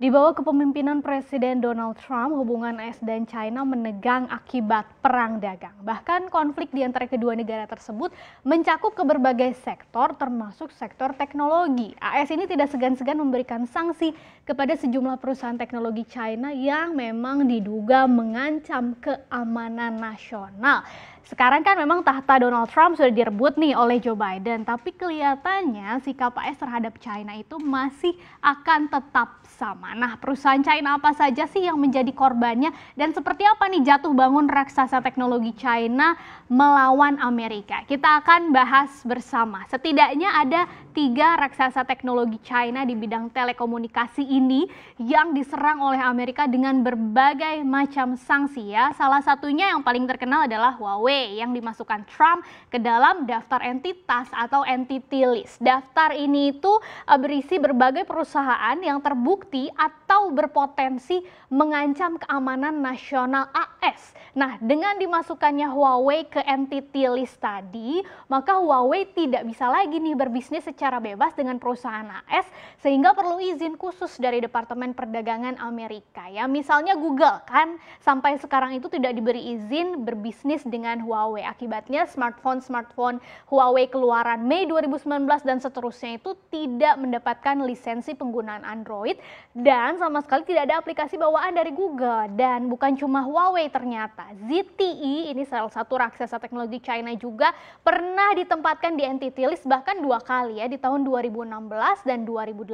Di bawah kepemimpinan Presiden Donald Trump, hubungan AS dan China menegang akibat perang dagang. Bahkan konflik di antara kedua negara tersebut mencakup ke berbagai sektor termasuk sektor teknologi. AS ini tidak segan-segan memberikan sanksi kepada sejumlah perusahaan teknologi China yang memang diduga mengancam keamanan nasional. Sekarang kan memang tahta Donald Trump sudah direbut nih oleh Joe Biden, tapi kelihatannya sikap AS terhadap China itu masih akan tetap bersama. Nah, perusahaan China apa saja sih yang menjadi korbannya dan seperti apa nih jatuh bangun raksasa teknologi China melawan Amerika? Kita akan bahas bersama. Setidaknya ada tiga raksasa teknologi China di bidang telekomunikasi ini yang diserang oleh Amerika dengan berbagai macam sanksi ya. Salah satunya yang paling terkenal adalah Huawei yang dimasukkan Trump ke dalam daftar entitas atau entity list. Daftar ini itu eh, berisi berbagai perusahaan yang terbukti berarti atau berpotensi mengancam keamanan nasional AS. Nah, dengan dimasukkannya Huawei ke entity list tadi, maka Huawei tidak bisa lagi nih berbisnis secara bebas dengan perusahaan AS sehingga perlu izin khusus dari Departemen Perdagangan Amerika. Ya, misalnya Google kan sampai sekarang itu tidak diberi izin berbisnis dengan Huawei. Akibatnya smartphone-smartphone Huawei keluaran Mei 2019 dan seterusnya itu tidak mendapatkan lisensi penggunaan Android dan sama sekali tidak ada aplikasi bawaan dari Google. Dan bukan cuma Huawei ternyata. ZTE ini salah satu raksasa teknologi China juga pernah ditempatkan di entity list bahkan dua kali ya di tahun 2016 dan 2018.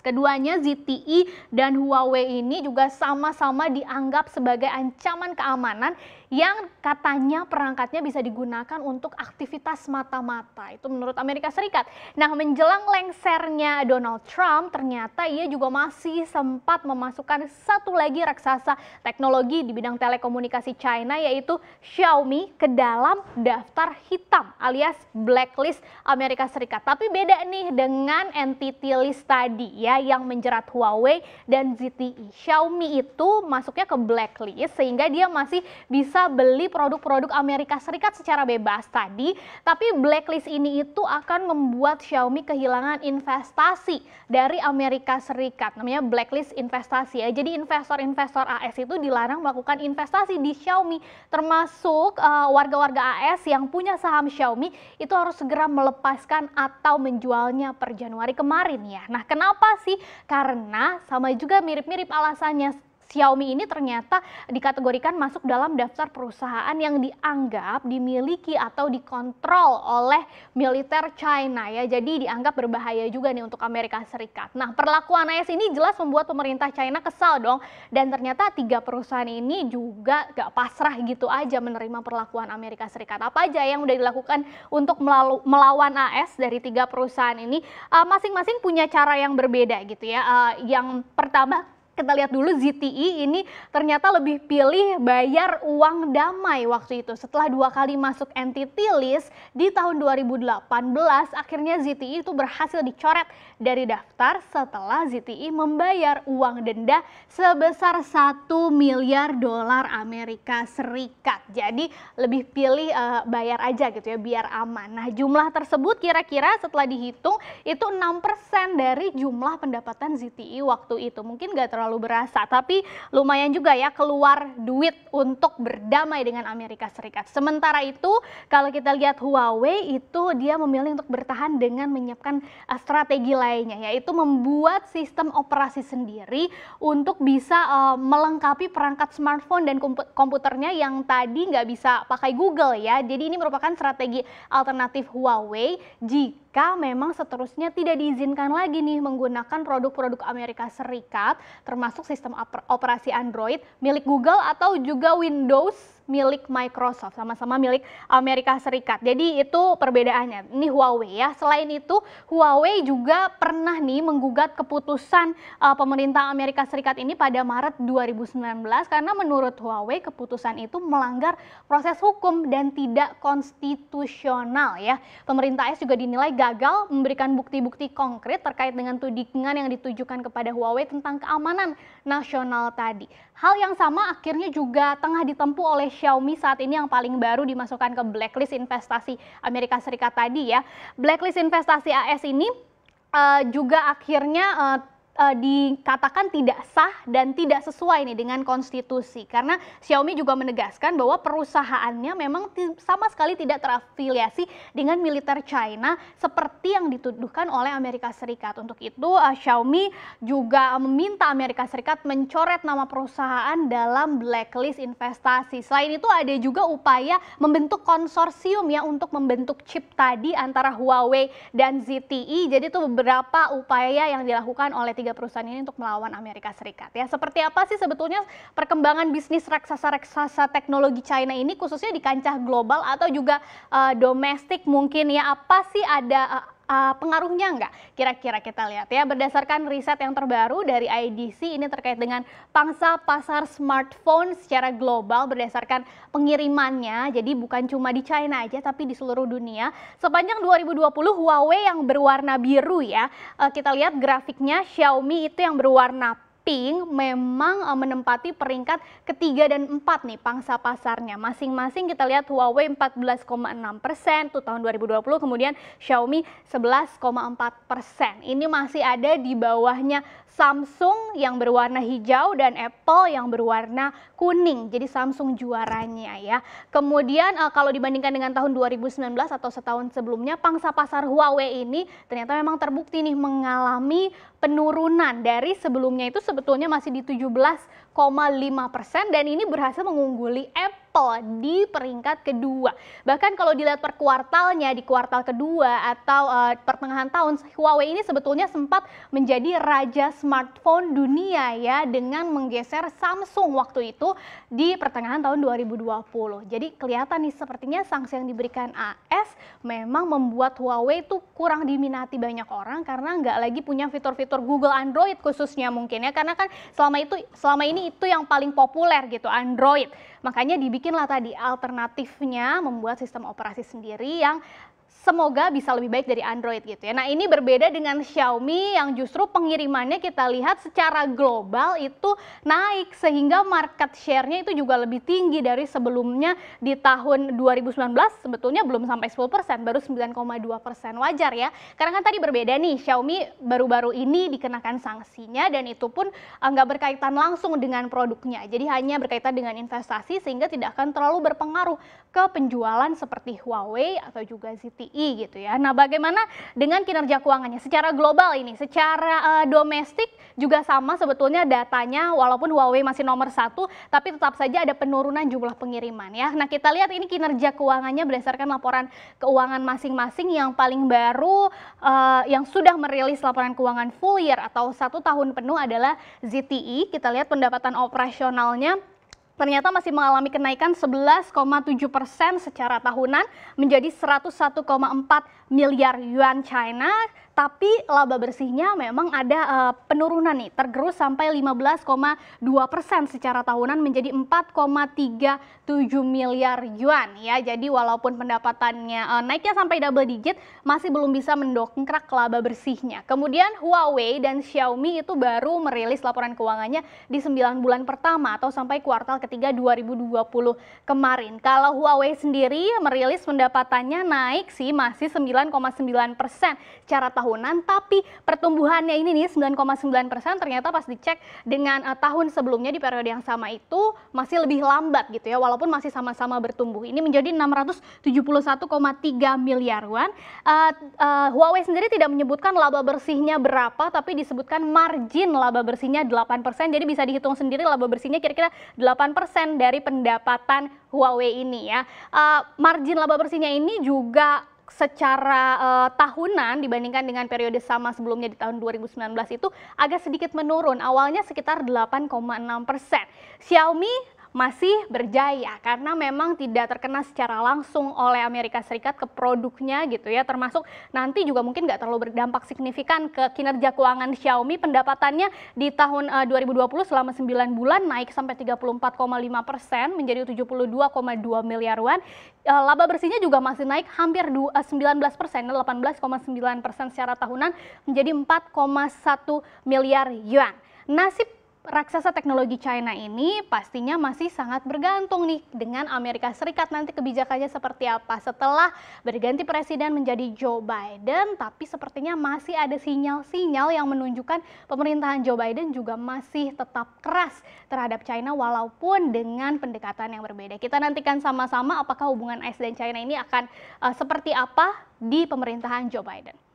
Keduanya ZTE dan Huawei ini juga sama-sama dianggap sebagai ancaman keamanan yang katanya perangkatnya bisa digunakan untuk aktivitas mata-mata. Itu menurut Amerika Serikat. Nah, menjelang lengsernya Donald Trump, ternyata ia juga masih sempat memasukkan satu lagi raksasa teknologi di bidang telekomunikasi China yaitu Xiaomi ke dalam daftar hitam alias blacklist Amerika Serikat. Tapi beda nih dengan entity list tadi ya yang menjerat Huawei dan ZTE. Xiaomi itu masuknya ke blacklist sehingga dia masih bisa bisa beli produk-produk Amerika Serikat secara bebas tadi, tapi blacklist ini itu akan membuat Xiaomi kehilangan investasi dari Amerika Serikat. Namanya blacklist investasi ya. Jadi investor-investor AS itu dilarang melakukan investasi di Xiaomi, termasuk eh, warga-warga uh, warga -warga AS yang punya saham Xiaomi itu harus segera melepaskan atau menjualnya per Januari kemarin ya. Nah, kenapa sih? Karena sama juga mirip-mirip alasannya Xiaomi ini ternyata dikategorikan masuk dalam daftar perusahaan yang dianggap dimiliki atau dikontrol oleh militer China ya. Jadi dianggap berbahaya juga nih untuk Amerika Serikat. Nah, perlakuan AS ini jelas membuat pemerintah China kesal dong dan ternyata tiga perusahaan ini juga gak pasrah gitu aja menerima perlakuan Amerika Serikat. Apa aja yang udah dilakukan untuk melawan AS dari tiga perusahaan ini eh, masing-masing uh, punya cara yang berbeda gitu ya. Uh, yang pertama kita lihat dulu ZTE ini ternyata lebih pilih bayar uang damai waktu itu. Setelah dua kali masuk entity list di tahun 2018, akhirnya ZTE itu berhasil dicoret dari daftar setelah ZTE membayar uang denda sebesar 1 miliar dolar Amerika Serikat. Jadi lebih pilih uh, bayar aja gitu ya biar aman. Nah jumlah tersebut kira-kira setelah dihitung itu 6% dari jumlah pendapatan ZTE waktu itu. Mungkin gak terlalu terlalu berasa. Tapi lumayan juga ya keluar duit untuk berdamai dengan Amerika Serikat. Sementara itu kalau kita lihat Huawei itu dia memilih untuk bertahan dengan menyiapkan eh, strategi lainnya yaitu membuat sistem operasi sendiri untuk bisa uh, melengkapi perangkat smartphone dan komputernya yang tadi nggak bisa pakai Google ya. Jadi ini merupakan strategi alternatif Huawei jika jika memang seterusnya tidak diizinkan lagi nih menggunakan produk-produk Amerika Serikat termasuk sistem operasi Android milik Google atau juga Windows milik Microsoft, sama-sama milik Amerika Serikat. Jadi itu perbedaannya. Ini Huawei ya. Selain itu, Huawei juga pernah nih menggugat keputusan uh, pemerintah Amerika Serikat ini pada Maret 2019 karena menurut Huawei keputusan itu melanggar proses hukum dan tidak konstitusional ya. Pemerintah AS juga dinilai gagal memberikan bukti-bukti konkret terkait dengan tudingan yang ditujukan kepada Huawei tentang keamanan nasional tadi. Hal yang sama akhirnya juga tengah ditempuh oleh Xiaomi saat ini yang paling baru dimasukkan ke blacklist investasi Amerika Serikat tadi ya. Blacklist investasi AS ini uh, juga akhirnya uh, uh, dikatakan tidak sah dan tidak sesuai nih dengan konstitusi karena Xiaomi juga menegaskan bahwa perusahaannya memang sama sekali tidak terafiliasi dengan militer China seperti yang dituduhkan oleh Amerika Serikat. Untuk itu uh, Xiaomi juga meminta Amerika Serikat mencoret nama perusahaan dalam blacklist investasi. Selain itu ada juga upaya membentuk konsorsium ya untuk membentuk chip tadi antara Huawei dan ZTE. Jadi itu beberapa upaya yang dilakukan oleh tiga perusahaan ini untuk melawan Amerika Serikat. Ya, seperti apa sih sebetulnya perkembangan bisnis raksasa-raksasa teknologi China ini khususnya di kancah global atau juga uh, domestik mungkin ya apa sih ada uh, uh, pengaruhnya nggak? Kira-kira kita lihat ya, berdasarkan riset yang terbaru dari IDC ini terkait dengan pangsa pasar smartphone secara global berdasarkan pengirimannya. Jadi bukan cuma di China aja tapi di seluruh dunia. Sepanjang 2020 Huawei yang berwarna biru ya, uh, kita lihat grafiknya Xiaomi itu yang berwarna Pink memang eh, menempati peringkat ketiga dan empat nih pangsa pasarnya. Masing-masing kita lihat Huawei 14,6 persen tuh tahun 2020, kemudian Xiaomi 11,4 persen. Ini masih ada di bawahnya Samsung yang berwarna hijau dan Apple yang berwarna kuning. Jadi Samsung juaranya ya. Kemudian eh, kalau dibandingkan dengan tahun 2019 atau setahun sebelumnya, pangsa pasar Huawei ini ternyata memang terbukti nih mengalami penurunan dari sebelumnya itu sebetulnya masih di 17,5 persen dan ini berhasil mengungguli Apple Apple di peringkat kedua. Bahkan kalau dilihat per kuartalnya di kuartal kedua atau uh, pertengahan tahun Huawei ini sebetulnya sempat menjadi raja smartphone dunia ya dengan menggeser Samsung waktu itu di pertengahan tahun 2020. Jadi kelihatan nih sepertinya sanksi yang diberikan AS memang membuat Huawei itu kurang diminati banyak orang karena nggak lagi punya fitur-fitur Google Android khususnya mungkin ya karena kan selama itu selama ini itu yang paling populer gitu Android. Makanya dibikin mungkinlah tadi alternatifnya membuat sistem operasi sendiri yang semoga bisa lebih baik dari Android gitu ya. Nah ini berbeda dengan Xiaomi yang justru pengirimannya kita lihat secara global itu naik sehingga market share-nya itu juga lebih tinggi dari sebelumnya di tahun 2019 sebetulnya belum sampai 10% baru 9,2% wajar ya. Karena kan tadi berbeda nih Xiaomi baru-baru ini dikenakan sanksinya dan itu pun eh, nggak berkaitan langsung dengan produknya. Jadi hanya berkaitan dengan investasi sehingga tidak akan terlalu berpengaruh ke penjualan seperti Huawei atau juga ZTE BRI gitu ya. Nah, bagaimana dengan kinerja keuangannya secara global ini, secara uh, domestik juga sama sebetulnya datanya walaupun Huawei masih nomor satu, tapi tetap saja ada penurunan jumlah pengiriman ya. Nah, kita lihat ini kinerja keuangannya berdasarkan laporan keuangan masing-masing yang paling baru uh, yang sudah merilis laporan keuangan full year atau satu tahun penuh adalah ZTE. Kita lihat pendapatan operasionalnya ternyata masih mengalami kenaikan 11,7 persen secara tahunan menjadi 101,4 miliar yuan China tapi laba bersihnya memang ada uh, penurunan nih, tergerus sampai 15,2 persen secara tahunan menjadi 4,37 miliar yuan ya. Jadi walaupun pendapatannya uh, naiknya sampai double digit, masih belum bisa mendongkrak laba bersihnya. Kemudian Huawei dan Xiaomi itu baru merilis laporan keuangannya di 9 bulan pertama atau sampai kuartal ketiga 2020 kemarin. Kalau Huawei sendiri merilis pendapatannya naik sih masih 9 9,9 persen secara tahunan, tapi pertumbuhannya ini nih 9,9 persen ternyata pas dicek dengan uh, tahun sebelumnya di periode yang sama itu masih lebih lambat gitu ya, walaupun masih sama-sama bertumbuh. Ini menjadi 671,3 miliar won. Uh, uh, Huawei sendiri tidak menyebutkan laba bersihnya berapa, tapi disebutkan margin laba bersihnya 8 persen, jadi bisa dihitung sendiri laba bersihnya kira-kira 8 persen dari pendapatan Huawei ini ya. Uh, margin laba bersihnya ini juga secara uh, tahunan dibandingkan dengan periode sama sebelumnya di tahun 2019 itu agak sedikit menurun. Awalnya sekitar 8,6 persen. Xiaomi masih berjaya karena memang tidak terkena secara langsung oleh Amerika Serikat ke produknya gitu ya termasuk nanti juga mungkin nggak terlalu berdampak signifikan ke kinerja keuangan Xiaomi pendapatannya di tahun 2020 eh, selama 9 bulan naik sampai 34,5 persen menjadi 72,2 miliar won eh, laba bersihnya juga masih naik hampir 19 eh, persen 18,9 persen secara tahunan menjadi 4,1 miliar yuan nasib raksasa teknologi China ini pastinya masih sangat bergantung nih dengan Amerika Serikat nanti kebijakannya seperti apa setelah berganti presiden menjadi Joe Biden tapi sepertinya masih ada sinyal-sinyal yang menunjukkan pemerintahan Joe Biden juga masih tetap keras terhadap China walaupun dengan pendekatan yang berbeda. Kita nantikan sama-sama apakah hubungan AS dan China ini akan uh, seperti apa di pemerintahan Joe Biden.